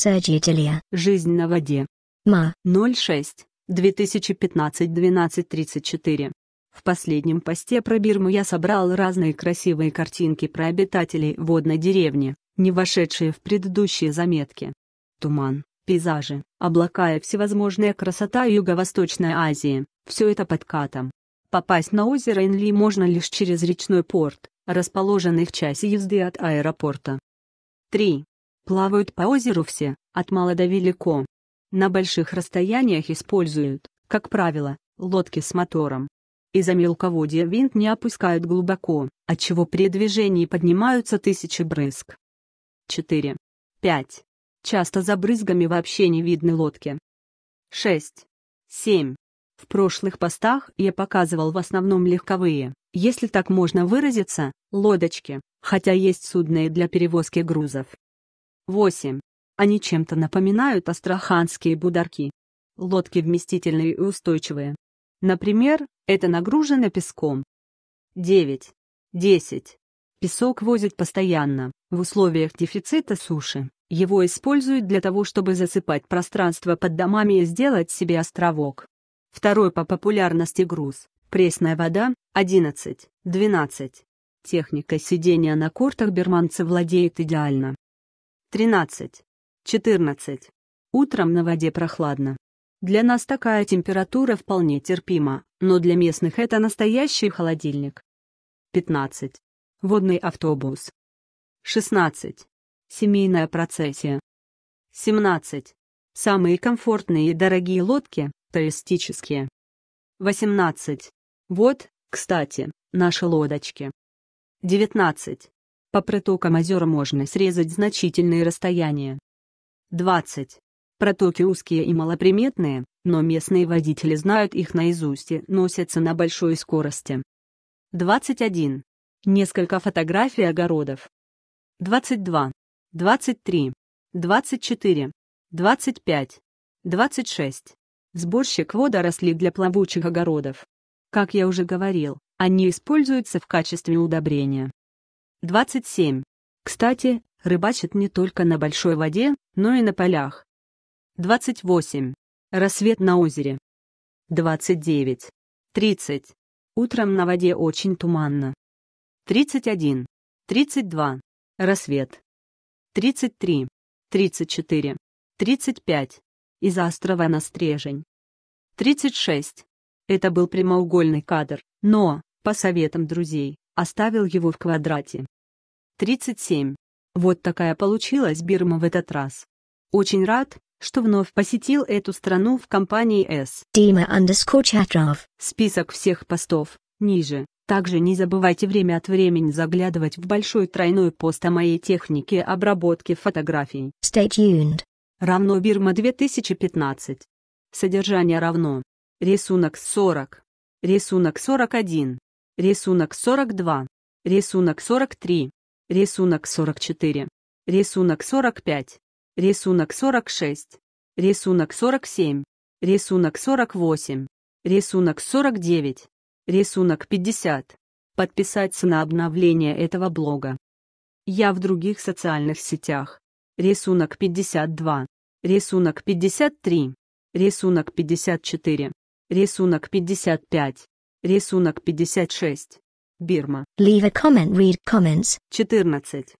Сожитель Жизнь на воде. Ма. 06. 2015-12-34. В последнем посте про Бирму я собрал разные красивые картинки про обитателей водной деревни, не вошедшие в предыдущие заметки. Туман, пейзажи, облака и всевозможная красота Юго-Восточной Азии – все это под катом. Попасть на озеро Инли можно лишь через речной порт, расположенный в часе езды от аэропорта. 3. Плавают по озеру все, от мала до велико. На больших расстояниях используют, как правило, лодки с мотором. Из-за мелководья винт не опускают глубоко, отчего при движении поднимаются тысячи брызг. 4. 5. Часто за брызгами вообще не видны лодки. 6. 7. В прошлых постах я показывал в основном легковые, если так можно выразиться, лодочки, хотя есть судные для перевозки грузов. 8. Они чем-то напоминают астраханские бударки. Лодки вместительные и устойчивые. Например, это нагружено песком. 9. 10. Песок возят постоянно. В условиях дефицита суши его используют для того, чтобы засыпать пространство под домами и сделать себе островок. Второй по популярности груз – пресная вода, 11, 12. Техника сидения на кортах берманцы владеет идеально. 13, 14. Утром на воде прохладно. Для нас такая температура вполне терпима, но для местных это настоящий холодильник. 15. Водный автобус. 16. Семейная процессия. 17. Самые комфортные и дорогие лодки, туристические. 18. Вот, кстати, наши лодочки. 19. По протокам озер можно срезать значительные расстояния. 20. Протоки узкие и малоприметные, но местные водители знают их наизусть и носятся на большой скорости. 21. Несколько фотографий огородов. 22. 23. 24. 25. 26. Сборщик водорослей для плавучих огородов. Как я уже говорил, они используются в качестве удобрения. 27. Кстати, рыбачат не только на большой воде, но и на полях. 28. Рассвет на озере. 29. 30. Утром на воде очень туманно. 31. 32. Рассвет. 33. 34. 35. Из острова на стрежень. 36. Это был прямоугольный кадр, но, по советам друзей, оставил его в квадрате. 37. Вот такая получилась Бирма в этот раз. Очень рад, что вновь посетил эту страну в компании С. Список всех постов, ниже. Также не забывайте время от времени заглядывать в большой тройной пост о моей технике обработки фотографий. Stay tuned. Равно Бирма 2015. Содержание равно. Рисунок 40. Рисунок 41 рисунок 42, рисунок 43, рисунок 44, рисунок 45, рисунок 46, рисунок 47, рисунок 48, рисунок 49, рисунок 50. Подписаться на обновление этого блога. Я в других социальных сетях. Рисунок 52, рисунок 53, рисунок 54, рисунок 55. Рисунок 56. Бирма. Leave a comment, read comments. 14.